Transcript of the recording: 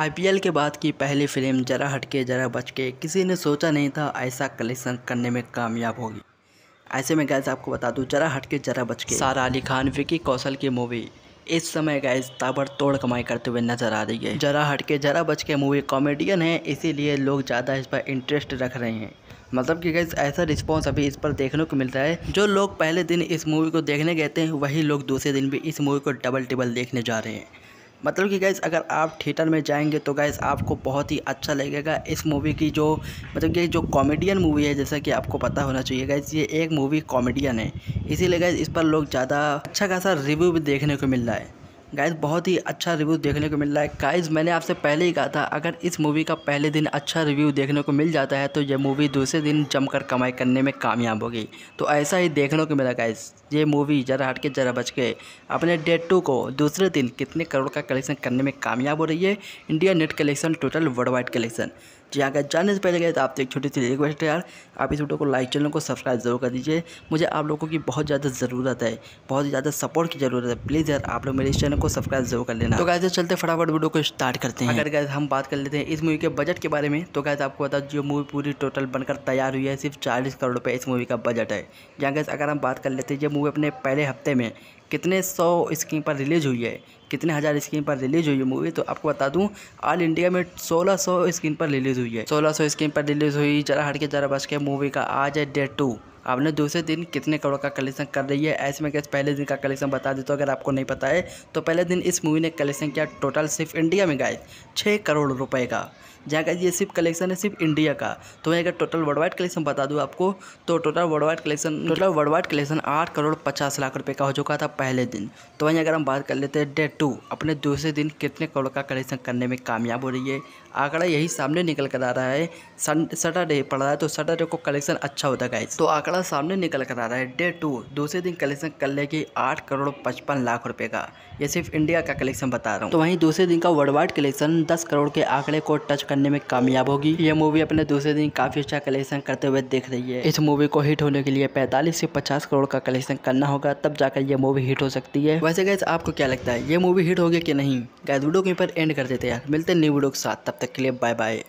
IPL के बाद की पहली फिल्म जरा हटके जरा बचके किसी ने सोचा नहीं था ऐसा कलेक्शन करने में कामयाब होगी ऐसे में गैस आपको बता दूं जरा हटके जरा बचके सारा अली खान विकी कौशल की मूवी इस समय गैस ताबड़तोड़ कमाई करते हुए नजर आ रही है जरा हटके जरा बचके मूवी कॉमेडियन है इसीलिए लोग ज़्यादा इस पर इंटरेस्ट रख रहे हैं मतलब कि गैस ऐसा रिस्पॉन्स अभी इस पर देखने को मिलता है जो लोग पहले दिन इस मूवी को देखने गए थे वही लोग दूसरे दिन भी इस मूवी को डबल टिबल देखने जा रहे हैं मतलब कि गैस अगर आप थिएटर में जाएंगे तो गैस आपको बहुत ही अच्छा लगेगा इस मूवी की जो मतलब कि जो कॉमेडियन मूवी है जैसा कि आपको पता होना चाहिए गैस ये एक मूवी कॉमेडियन है इसीलिए गैस इस पर लोग ज़्यादा अच्छा खासा रिव्यू भी देखने को मिल रहा है गाइज बहुत ही अच्छा रिव्यू देखने को मिल रहा है गाइज मैंने आपसे पहले ही कहा था अगर इस मूवी का पहले दिन अच्छा रिव्यू देखने को मिल जाता है तो ये मूवी दूसरे दिन जमकर कमाई करने में कामयाब होगी तो ऐसा ही देखने को मिला गाइज ये मूवी जरा हट के जरा बच के अपने डेट टू को दूसरे दिन कितने करोड़ का कलेक्शन करने में कामयाब हो रही है India net collection total worldwide collection जी अगर हाँ, जानने से पहले गए तो आपसे एक छोटी सी रिक्वेस्ट है यार आप इस वीडियो को लाइक चैनल को सब्सक्राइब जरूर कर दीजिए मुझे आप लोगों की बहुत ज़्यादा ज़रूरत है बहुत ही ज़्यादा सपोर्ट की ज़रूरत है प्लीज़ यार आप लोग मेरे इस चैनल को सब्सक्राइब जरूर कर लेना तो गाय चलते फटाफट वीडियो को स्टार्ट करते हैं अगर गाय हम बात कर लेते हैं इस मूवी के बजट के बारे में तो गाय आपको बता जो मूवी पूरी टोटल बनकर तैयार हुई है सिर्फ चालीस करोड़ रुपये इस मूवी का बजट है जहाँ गैस अगर हम बात कर लेते हैं ये मूवी अपने पहले हफ्ते में कितने सौ स्क्रीन पर रिलीज हुई है कितने हज़ार स्क्रीन पर रिलीज हुई है मूवी तो आपको बता दूं ऑल इंडिया में 1600 स्क्रीन पर रिलीज हुई है 1600 स्क्रीन पर रिलीज हुई जरा हटके जरा बच के मूवी का आज है डेट टू आपने दूसरे दिन कितने करोड़ का कलेक्शन कर रही है ऐसे में कैसे पहले दिन का कलेक्शन बता देता तो हूँ अगर आपको नहीं पता है तो पहले दिन इस मूवी ने कलेक्शन किया टोटल सिर्फ इंडिया में गाय छः करोड़ रुपए का जहाँ का ये सिर्फ कलेक्शन है सिर्फ इंडिया का तो मैं अगर टोटल वर्ल्ड वाइड कलेक्शन बता दूँ आपको तो total worldwide collection total worldwide collection आठ करोड़ पचास लाख रुपये का हो चुका था पहले दिन तो वहीं अगर हम बात कर लेते हैं डे टू अपने दूसरे दिन कितने करोड़ का कलेक्शन करने में कामयाब हो रही है आंकड़ा यही सामने निकल कर आ रहा है सटरडे पड़ रहा है तो सटरडे को कलेक्शन अच्छा होता है तो आंकड़ा आंकड़ा सामने निकल कर आ रहा है डे टू दूसरे दिन कलेक्शन कर लेगी आठ करोड़ पचपन लाख रुपए का ये सिर्फ इंडिया का कलेक्शन बता रहा हूँ तो वहीं दूसरे दिन का वर्ल्ड वाइड कलेक्शन दस करोड़ के आंकड़े को टच करने में कामयाब होगी ये मूवी अपने दूसरे दिन काफी अच्छा कलेक्शन करते हुए देख रही है इस मूवी को हिट होने के लिए पैंतालीस से पचास करोड़ का कलेक्शन करना होगा तब जाकर यह मूवी हिट हो सकती है वैसे गैस आपको क्या लगता है ये मूवी हिट होगी कि नहीं गैस वीडियो के ऊपर एंड कर देते हैं मिलते न्यू वीडियो के साथ तब तक के लिए बाय बाय